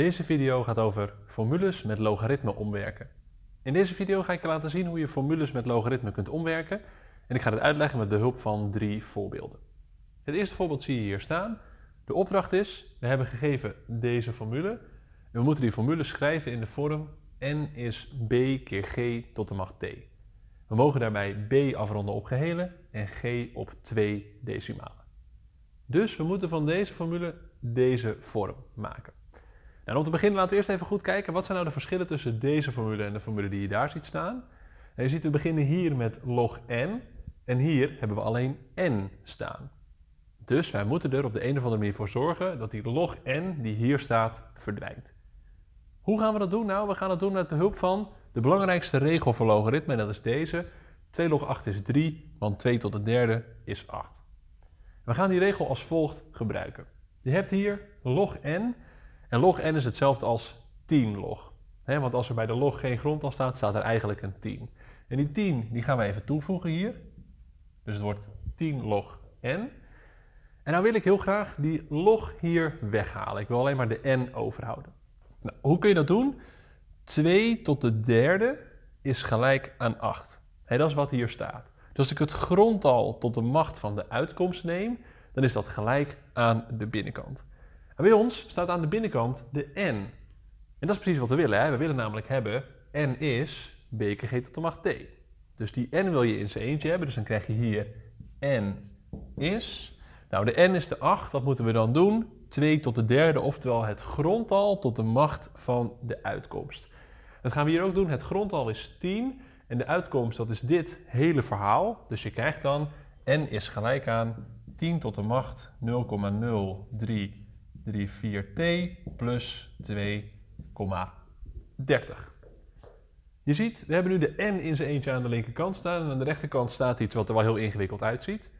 Deze video gaat over formules met logaritme omwerken. In deze video ga ik je laten zien hoe je formules met logaritme kunt omwerken en ik ga het uitleggen met behulp van drie voorbeelden. Het eerste voorbeeld zie je hier staan. De opdracht is, we hebben gegeven deze formule en we moeten die formule schrijven in de vorm n is b keer g tot de macht t. We mogen daarbij b afronden op gehele en g op 2 decimalen. Dus we moeten van deze formule deze vorm maken. En om te beginnen laten we eerst even goed kijken, wat zijn nou de verschillen tussen deze formule en de formule die je daar ziet staan? En je ziet, we beginnen hier met log n en hier hebben we alleen n staan. Dus wij moeten er op de een of andere manier voor zorgen dat die log n die hier staat verdwijnt. Hoe gaan we dat doen? Nou, we gaan dat doen met behulp van de belangrijkste regel voor logaritme en dat is deze. 2 log 8 is 3, want 2 tot de derde is 8. We gaan die regel als volgt gebruiken. Je hebt hier log n en log n is hetzelfde als 10 log. want als er bij de log geen grondtal staat, staat er eigenlijk een 10. En die 10 die gaan we even toevoegen hier. Dus het wordt 10 log n. En nou wil ik heel graag die log hier weghalen. Ik wil alleen maar de n overhouden. Nou, hoe kun je dat doen? 2 tot de derde is gelijk aan 8. dat is wat hier staat. Dus als ik het grondtal tot de macht van de uitkomst neem, dan is dat gelijk aan de binnenkant bij ons staat aan de binnenkant de n En dat is precies wat we willen. Hè? We willen namelijk hebben n is b g tot macht t. Dus die n wil je in zijn eentje hebben. Dus dan krijg je hier n is. Nou, de n is de 8. Wat moeten we dan doen? 2 tot de derde, oftewel het grondtal tot de macht van de uitkomst. Dat gaan we hier ook doen. Het grondtal is 10. En de uitkomst, dat is dit hele verhaal. Dus je krijgt dan n is gelijk aan 10 tot de macht 0,03. 34t plus 2,30. Je ziet, we hebben nu de n in zijn eentje aan de linkerkant staan en aan de rechterkant staat iets wat er wel heel ingewikkeld uitziet.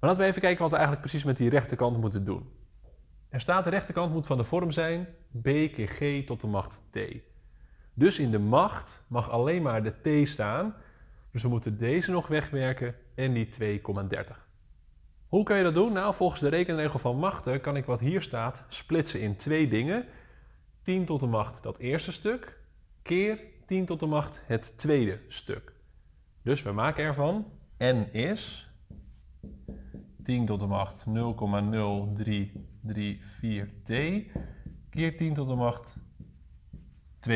Maar laten we even kijken wat we eigenlijk precies met die rechterkant moeten doen. Er staat de rechterkant moet van de vorm zijn b keer g tot de macht t. Dus in de macht mag alleen maar de t staan. Dus we moeten deze nog wegwerken en die 2,30. Hoe kun je dat doen? Nou, volgens de rekenregel van machten kan ik wat hier staat splitsen in twee dingen. 10 tot de macht dat eerste stuk, keer 10 tot de macht het tweede stuk. Dus we maken ervan n is 10 tot de macht 0,0334t keer 10 tot de macht 2,30.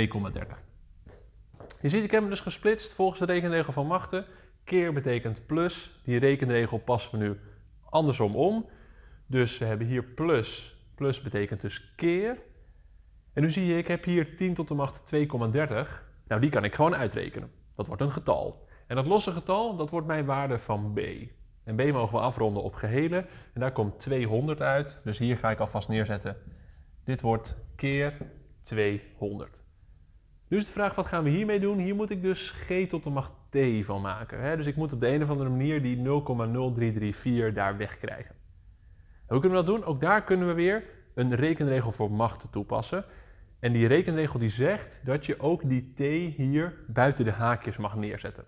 Je ziet, ik heb hem dus gesplitst volgens de rekenregel van machten. Keer betekent plus. Die rekenregel passen we nu andersom om. Dus we hebben hier plus. Plus betekent dus keer. En nu zie je, ik heb hier 10 tot de macht 2,30. Nou, die kan ik gewoon uitrekenen. Dat wordt een getal. En dat losse getal, dat wordt mijn waarde van b. En b mogen we afronden op gehele. En daar komt 200 uit. Dus hier ga ik alvast neerzetten. Dit wordt keer 200. Nu is de vraag, wat gaan we hiermee doen? Hier moet ik dus g tot de macht t van maken. Hè? Dus ik moet op de een of andere manier die 0,0334 daar wegkrijgen. hoe kunnen we dat doen? Ook daar kunnen we weer een rekenregel voor machten toepassen. En die rekenregel die zegt dat je ook die t hier buiten de haakjes mag neerzetten.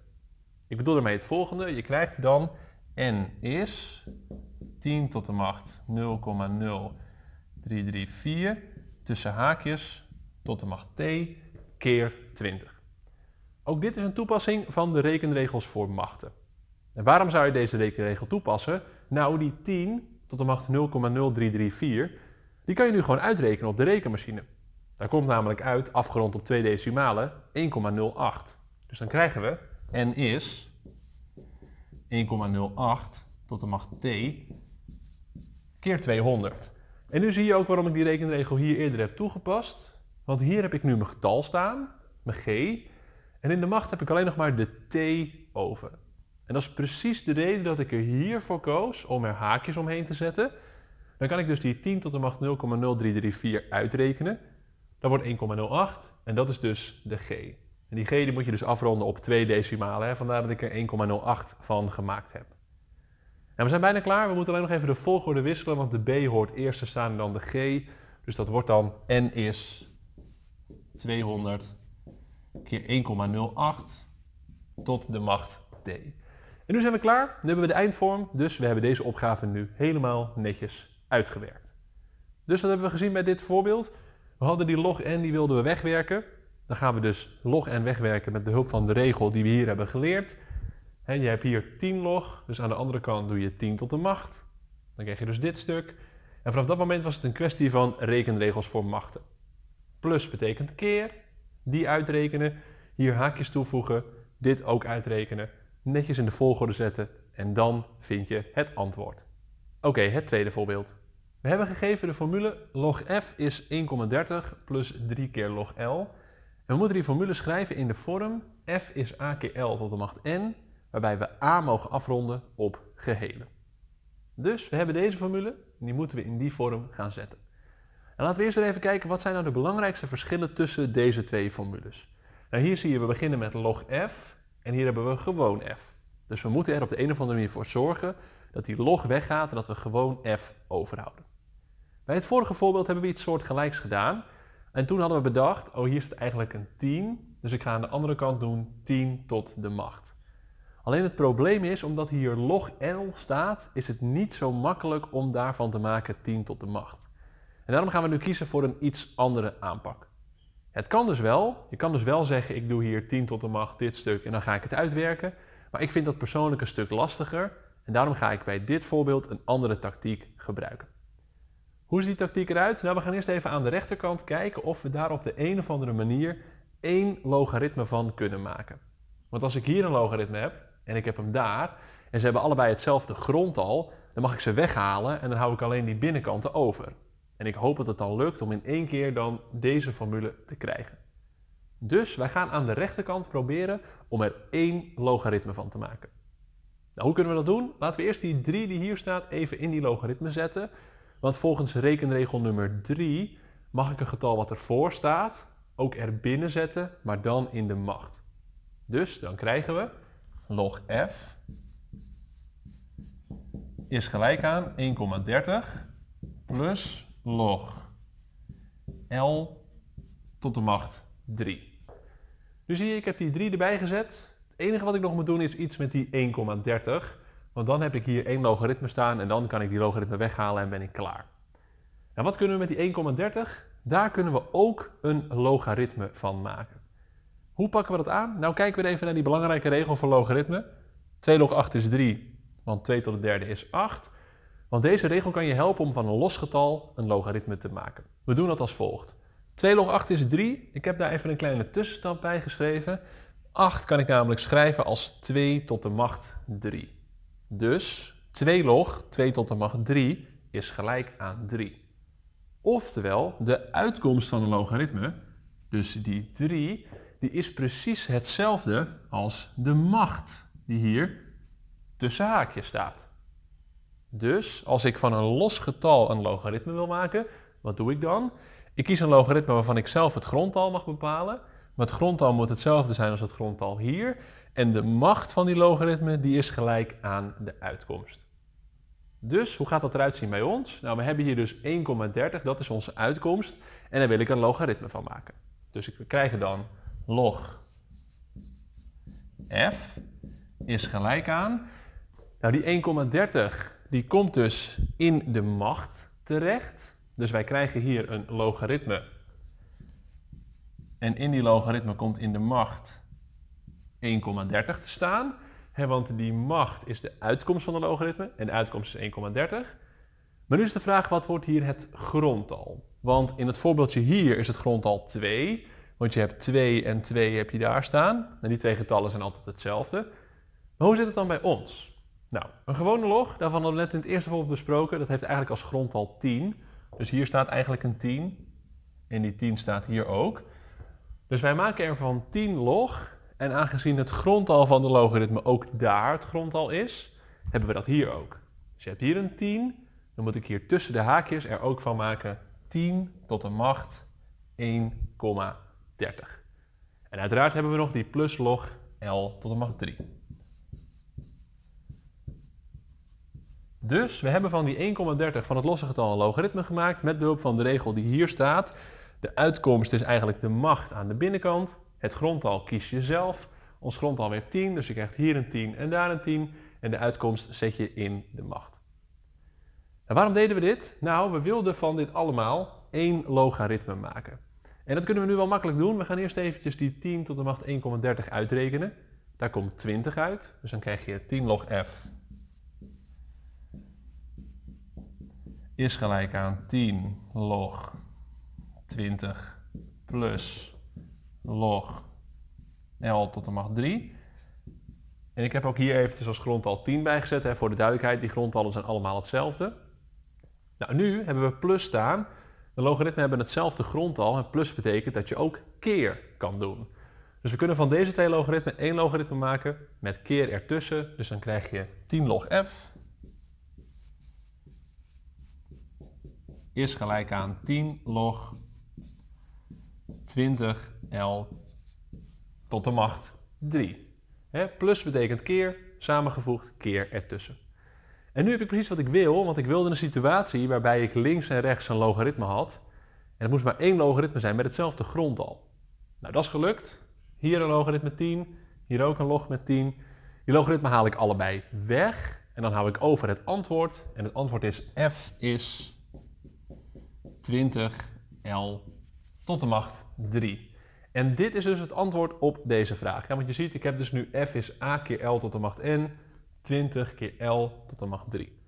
Ik bedoel daarmee het volgende. Je krijgt dan n is 10 tot de macht 0,0334 tussen haakjes tot de macht t keer 20. Ook dit is een toepassing van de rekenregels voor machten. En waarom zou je deze rekenregel toepassen? Nou, die 10 tot de macht 0,0334, die kan je nu gewoon uitrekenen op de rekenmachine. Daar komt namelijk uit, afgerond op twee decimalen, 1,08. Dus dan krijgen we n is 1,08 tot de macht t keer 200. En nu zie je ook waarom ik die rekenregel hier eerder heb toegepast. Want hier heb ik nu mijn getal staan, mijn g, en in de macht heb ik alleen nog maar de T over. En dat is precies de reden dat ik er hiervoor koos om er haakjes omheen te zetten. Dan kan ik dus die 10 tot de macht 0,0334 uitrekenen. Dat wordt 1,08 en dat is dus de G. En die G die moet je dus afronden op 2 decimalen. Hè? Vandaar dat ik er 1,08 van gemaakt heb. En we zijn bijna klaar. We moeten alleen nog even de volgorde wisselen, want de B hoort eerst te staan dan de G. Dus dat wordt dan N is 200 keer 1,08 tot de macht T. En nu zijn we klaar. Nu hebben we de eindvorm, dus we hebben deze opgave nu helemaal netjes uitgewerkt. Dus wat hebben we gezien bij dit voorbeeld. We hadden die log n, die wilden we wegwerken. Dan gaan we dus log n wegwerken met behulp van de regel die we hier hebben geleerd. En je hebt hier 10 log, dus aan de andere kant doe je 10 tot de macht. Dan krijg je dus dit stuk. En vanaf dat moment was het een kwestie van rekenregels voor machten. Plus betekent keer, die uitrekenen, hier haakjes toevoegen, dit ook uitrekenen, netjes in de volgorde zetten en dan vind je het antwoord. Oké, het tweede voorbeeld. We hebben gegeven de formule log f is 1,30 plus 3 keer log l. En we moeten die formule schrijven in de vorm f is a keer l tot de macht n, waarbij we a mogen afronden op gehele. Dus we hebben deze formule en die moeten we in die vorm gaan zetten. En laten we eerst even kijken wat zijn nou de belangrijkste verschillen tussen deze twee formules. Nou, hier zie je we beginnen met log f en hier hebben we gewoon f. Dus we moeten er op de een of andere manier voor zorgen dat die log weggaat en dat we gewoon f overhouden. Bij het vorige voorbeeld hebben we iets soortgelijks gedaan. En toen hadden we bedacht, oh hier het eigenlijk een 10, dus ik ga aan de andere kant doen 10 tot de macht. Alleen het probleem is, omdat hier log L staat, is het niet zo makkelijk om daarvan te maken 10 tot de macht. En daarom gaan we nu kiezen voor een iets andere aanpak. Het kan dus wel. Je kan dus wel zeggen, ik doe hier 10 tot de macht dit stuk en dan ga ik het uitwerken. Maar ik vind dat persoonlijk een stuk lastiger. En daarom ga ik bij dit voorbeeld een andere tactiek gebruiken. Hoe ziet die tactiek eruit? Nou, we gaan eerst even aan de rechterkant kijken of we daar op de een of andere manier één logaritme van kunnen maken. Want als ik hier een logaritme heb en ik heb hem daar en ze hebben allebei hetzelfde grondtal, dan mag ik ze weghalen en dan hou ik alleen die binnenkanten over. En ik hoop dat het dan lukt om in één keer dan deze formule te krijgen. Dus wij gaan aan de rechterkant proberen om er één logaritme van te maken. Nou, hoe kunnen we dat doen? Laten we eerst die 3 die hier staat even in die logaritme zetten. Want volgens rekenregel nummer 3 mag ik een getal wat ervoor staat ook erbinnen zetten, maar dan in de macht. Dus dan krijgen we log f is gelijk aan 1,30 plus log L tot de macht 3. Nu zie je, ik heb die 3 erbij gezet. Het enige wat ik nog moet doen is iets met die 1,30. Want dan heb ik hier één logaritme staan en dan kan ik die logaritme weghalen en ben ik klaar. En wat kunnen we met die 1,30? Daar kunnen we ook een logaritme van maken. Hoe pakken we dat aan? Nou kijken we even naar die belangrijke regel voor logaritme. 2 log 8 is 3, want 2 tot de derde is 8. Want deze regel kan je helpen om van een los getal een logaritme te maken. We doen dat als volgt. 2 log 8 is 3. Ik heb daar even een kleine tussenstap bij geschreven. 8 kan ik namelijk schrijven als 2 tot de macht 3. Dus 2 log 2 tot de macht 3 is gelijk aan 3. Oftewel, de uitkomst van een logaritme, dus die 3, die is precies hetzelfde als de macht die hier tussen haakjes staat. Dus als ik van een los getal een logaritme wil maken, wat doe ik dan? Ik kies een logaritme waarvan ik zelf het grondtal mag bepalen. Maar het grondtal moet hetzelfde zijn als het grondtal hier. En de macht van die logaritme die is gelijk aan de uitkomst. Dus hoe gaat dat eruit zien bij ons? Nou, we hebben hier dus 1,30, dat is onze uitkomst. En daar wil ik een logaritme van maken. Dus we krijgen dan log f is gelijk aan. Nou, die 1,30 die komt dus in de macht terecht. Dus wij krijgen hier een logaritme. En in die logaritme komt in de macht 1,30 te staan. He, want die macht is de uitkomst van de logaritme en de uitkomst is 1,30. Maar nu is de vraag, wat wordt hier het grondtal? Want in het voorbeeldje hier is het grondtal 2. Want je hebt 2 en 2 heb je daar staan. En die twee getallen zijn altijd hetzelfde. Maar hoe zit het dan bij ons? Nou, een gewone log, daarvan hadden we net in het eerste voorbeeld besproken, dat heeft eigenlijk als grondtal 10. Dus hier staat eigenlijk een 10 en die 10 staat hier ook. Dus wij maken ervan 10 log en aangezien het grondtal van de logaritme ook daar het grondtal is, hebben we dat hier ook. Dus je hebt hier een 10, dan moet ik hier tussen de haakjes er ook van maken 10 tot de macht 1,30. En uiteraard hebben we nog die plus log L tot de macht 3. Dus we hebben van die 1,30 van het losse getal een logaritme gemaakt met behulp van de regel die hier staat. De uitkomst is eigenlijk de macht aan de binnenkant. Het grondtal kies je zelf. Ons grondtal weer 10, dus je krijgt hier een 10 en daar een 10. En de uitkomst zet je in de macht. En waarom deden we dit? Nou, we wilden van dit allemaal één logaritme maken. En dat kunnen we nu wel makkelijk doen. We gaan eerst eventjes die 10 tot de macht 1,30 uitrekenen. Daar komt 20 uit. Dus dan krijg je 10 log f is gelijk aan 10 log 20 plus log L tot de macht 3. En ik heb ook hier eventjes als grondtal 10 bijgezet. Hè, voor de duidelijkheid, die grondtallen zijn allemaal hetzelfde. Nou, nu hebben we plus staan. De logaritmen hebben hetzelfde grondtal. En plus betekent dat je ook keer kan doen. Dus we kunnen van deze twee logaritmen één logaritme maken met keer ertussen. Dus dan krijg je 10 log f is gelijk aan 10 log 20L tot de macht 3. plus betekent keer, samengevoegd, keer ertussen. En nu heb ik precies wat ik wil, want ik wilde een situatie waarbij ik links en rechts een logaritme had. En het moest maar één logaritme zijn met hetzelfde grondal. Nou, dat is gelukt. Hier een logaritme 10, hier ook een log met 10. Die logaritme haal ik allebei weg. En dan hou ik over het antwoord. En het antwoord is f is 20L tot de macht 3. En dit is dus het antwoord op deze vraag. Ja, want je ziet, ik heb dus nu f is a keer L tot de macht n, 20 keer L tot de macht 3.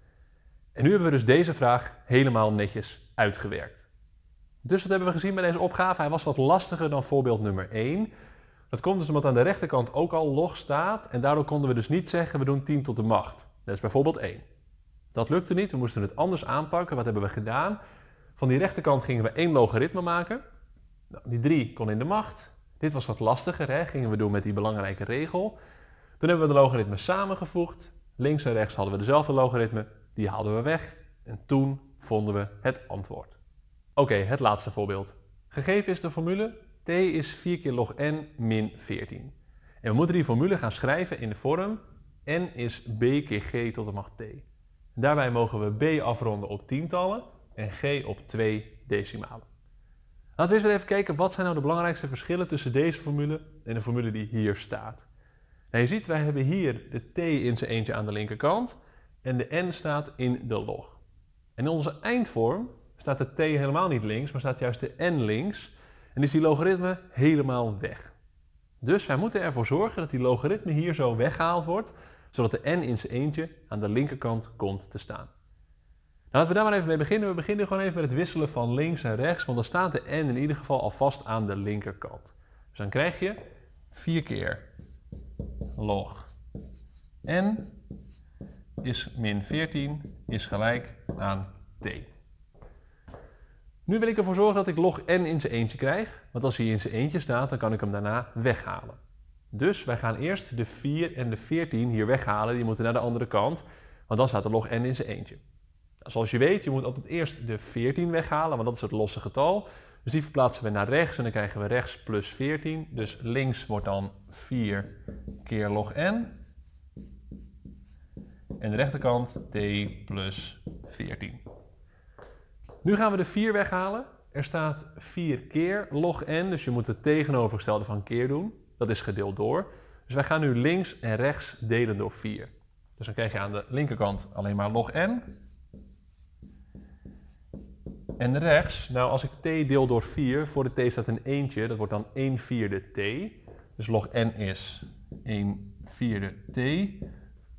En nu hebben we dus deze vraag helemaal netjes uitgewerkt. Dus wat hebben we gezien bij deze opgave. Hij was wat lastiger dan voorbeeld nummer 1. Dat komt dus omdat aan de rechterkant ook al log staat en daardoor konden we dus niet zeggen we doen 10 tot de macht. Dat is bijvoorbeeld 1. Dat lukte niet, we moesten het anders aanpakken. Wat hebben we gedaan? Van die rechterkant gingen we één logaritme maken. Nou, die 3 kon in de macht. Dit was wat lastiger, hè? gingen we doen met die belangrijke regel. Toen hebben we de logaritme samengevoegd. Links en rechts hadden we dezelfde logaritme. Die haalden we weg. En toen vonden we het antwoord. Oké, het laatste voorbeeld. Gegeven is de formule t is 4 keer log n min 14. En we moeten die formule gaan schrijven in de vorm n is b keer g tot de macht t. Daarbij mogen we b afronden op tientallen en G op 2 decimalen. Laten we eens even kijken wat zijn nou de belangrijkste verschillen tussen deze formule en de formule die hier staat. Nou, je ziet, wij hebben hier de t in zijn eentje aan de linkerkant en de n staat in de log. En in onze eindvorm staat de t helemaal niet links, maar staat juist de n links en is die logaritme helemaal weg. Dus wij moeten ervoor zorgen dat die logaritme hier zo weggehaald wordt, zodat de n in zijn eentje aan de linkerkant komt te staan. Nou, laten we daar maar even mee beginnen. We beginnen gewoon even met het wisselen van links en rechts, want dan staat de n in ieder geval alvast aan de linkerkant. Dus dan krijg je 4 keer log n is min 14 is gelijk aan t. Nu wil ik ervoor zorgen dat ik log n in zijn eentje krijg, want als hij in zijn eentje staat, dan kan ik hem daarna weghalen. Dus wij gaan eerst de 4 en de 14 hier weghalen, die moeten naar de andere kant, want dan staat de log n in zijn eentje zoals je weet, je moet altijd eerst de 14 weghalen, want dat is het losse getal. Dus die verplaatsen we naar rechts en dan krijgen we rechts plus 14. Dus links wordt dan 4 keer log n. En de rechterkant t plus 14. Nu gaan we de 4 weghalen. Er staat 4 keer log n, dus je moet het tegenovergestelde van keer doen. Dat is gedeeld door. Dus wij gaan nu links en rechts delen door 4. Dus dan krijg je aan de linkerkant alleen maar log n. En rechts, nou als ik t deel door 4, voor de t staat een eentje, dat wordt dan 1 vierde t. Dus log n is 1 vierde t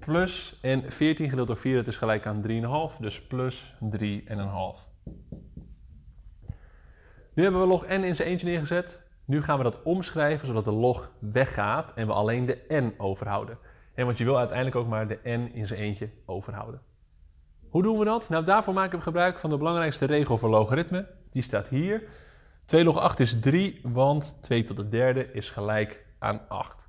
plus, en 14 gedeeld door 4, dat is gelijk aan 3,5, dus plus 3,5. Nu hebben we log n in zijn eentje neergezet. Nu gaan we dat omschrijven zodat de log weggaat en we alleen de n overhouden. En want je wil uiteindelijk ook maar de n in zijn eentje overhouden. Hoe doen we dat? Nou, daarvoor maken we gebruik van de belangrijkste regel voor logaritme. Die staat hier. 2 log 8 is 3, want 2 tot de derde is gelijk aan 8.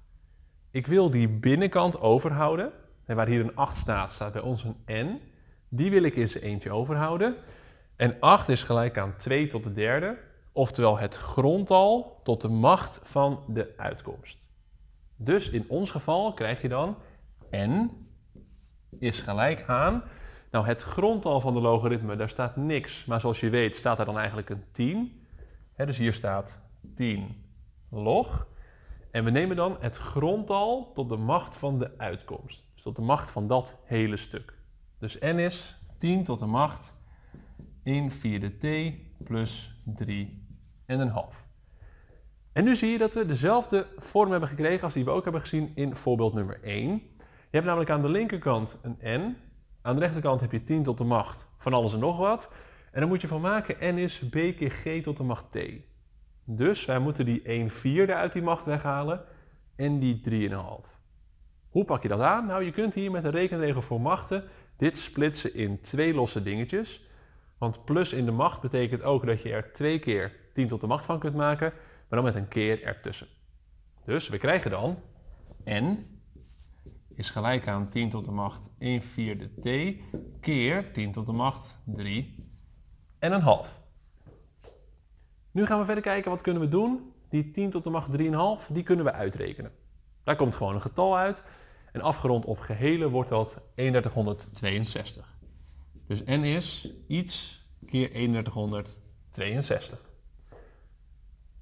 Ik wil die binnenkant overhouden. En waar hier een 8 staat, staat bij ons een n. Die wil ik in zijn eentje overhouden. En 8 is gelijk aan 2 tot de derde, oftewel het grondtal tot de macht van de uitkomst. Dus in ons geval krijg je dan n is gelijk aan nou, het grondtal van de logaritme, daar staat niks. Maar zoals je weet staat daar dan eigenlijk een 10. dus hier staat 10 log. En we nemen dan het grondtal tot de macht van de uitkomst. Dus tot de macht van dat hele stuk. Dus n is 10 tot de macht 1 vierde t plus 3 en een half. En nu zie je dat we dezelfde vorm hebben gekregen als die we ook hebben gezien in voorbeeld nummer 1. Je hebt namelijk aan de linkerkant een n aan de rechterkant heb je 10 tot de macht van alles en nog wat. En dan moet je van maken n is b keer g tot de macht t. Dus wij moeten die 1 vierde uit die macht weghalen en die 3,5. Hoe pak je dat aan? Nou, je kunt hier met een rekenregel voor machten dit splitsen in twee losse dingetjes. Want plus in de macht betekent ook dat je er twee keer 10 tot de macht van kunt maken, maar dan met een keer ertussen. Dus we krijgen dan n is gelijk aan 10 tot de macht 1 vierde t keer 10 tot de macht 3 en een half. Nu gaan we verder kijken wat kunnen we doen. Die 10 tot de macht 3,5 die kunnen we uitrekenen. Daar komt gewoon een getal uit en afgerond op gehele wordt dat 3162. Dus n is iets keer 3162.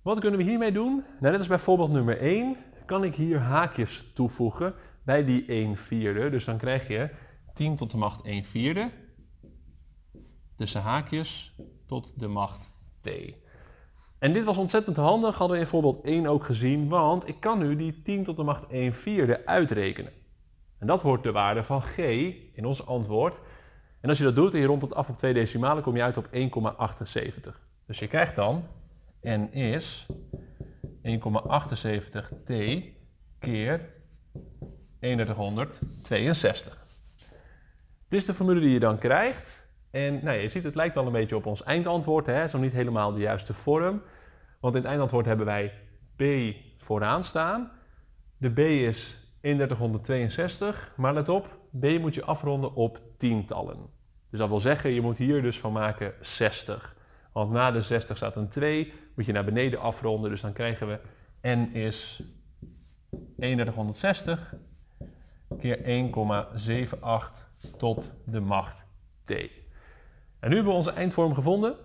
Wat kunnen we hiermee doen? Nou, dit is bijvoorbeeld nummer 1. Kan ik hier haakjes toevoegen bij die 1 vierde. Dus dan krijg je 10 tot de macht 1 vierde. Tussen haakjes tot de macht t. En dit was ontzettend handig, hadden we in voorbeeld 1 ook gezien, want ik kan nu die 10 tot de macht 1 vierde uitrekenen. En dat wordt de waarde van g in ons antwoord. En als je dat doet en je rondt het af op twee decimalen, kom je uit op 1,78. Dus je krijgt dan n is 1,78t keer 3162. Dit is de formule die je dan krijgt. En nou, je ziet, het lijkt wel een beetje op ons eindantwoord. Hè? nog niet helemaal de juiste vorm. Want in het eindantwoord hebben wij B vooraan staan. De B is 3162, maar let op, B moet je afronden op tientallen. Dus dat wil zeggen, je moet hier dus van maken 60. Want na de 60 staat een 2, moet je naar beneden afronden, dus dan krijgen we n is 3160 keer 1,78 tot de macht t. En nu hebben we onze eindvorm gevonden.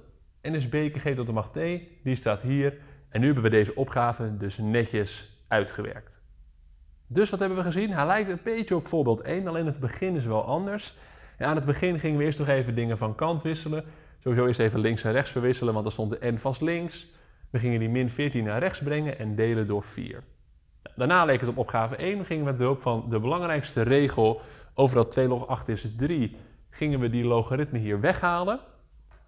N is b keer g tot de macht t. Die staat hier. En nu hebben we deze opgave dus netjes uitgewerkt. Dus wat hebben we gezien? Hij lijkt een beetje op voorbeeld 1, alleen het begin is wel anders. En aan het begin gingen we eerst nog even dingen van kant wisselen. Sowieso eerst even links en rechts verwisselen, want dan stond de n vast links. We gingen die min 14 naar rechts brengen en delen door 4 daarna leek het op opgave 1. We met behulp van de belangrijkste regel, overal 2 log 8 is 3, gingen we die logaritme hier weghalen.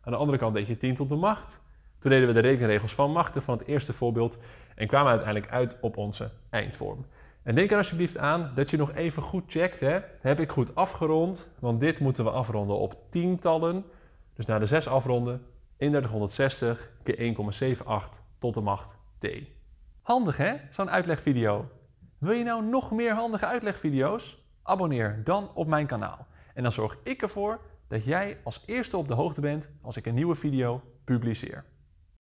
Aan de andere kant deed je 10 tot de macht. Toen deden we de rekenregels van machten van het eerste voorbeeld en kwamen uiteindelijk uit op onze eindvorm. En denk er alsjeblieft aan dat je nog even goed checkt, hè? heb ik goed afgerond? Want dit moeten we afronden op tientallen. Dus naar de 6 afronden, 3160 keer 1,78 tot de macht t. Handig hè, zo'n uitlegvideo. Wil je nou nog meer handige uitlegvideo's? Abonneer dan op mijn kanaal. En dan zorg ik ervoor dat jij als eerste op de hoogte bent als ik een nieuwe video publiceer.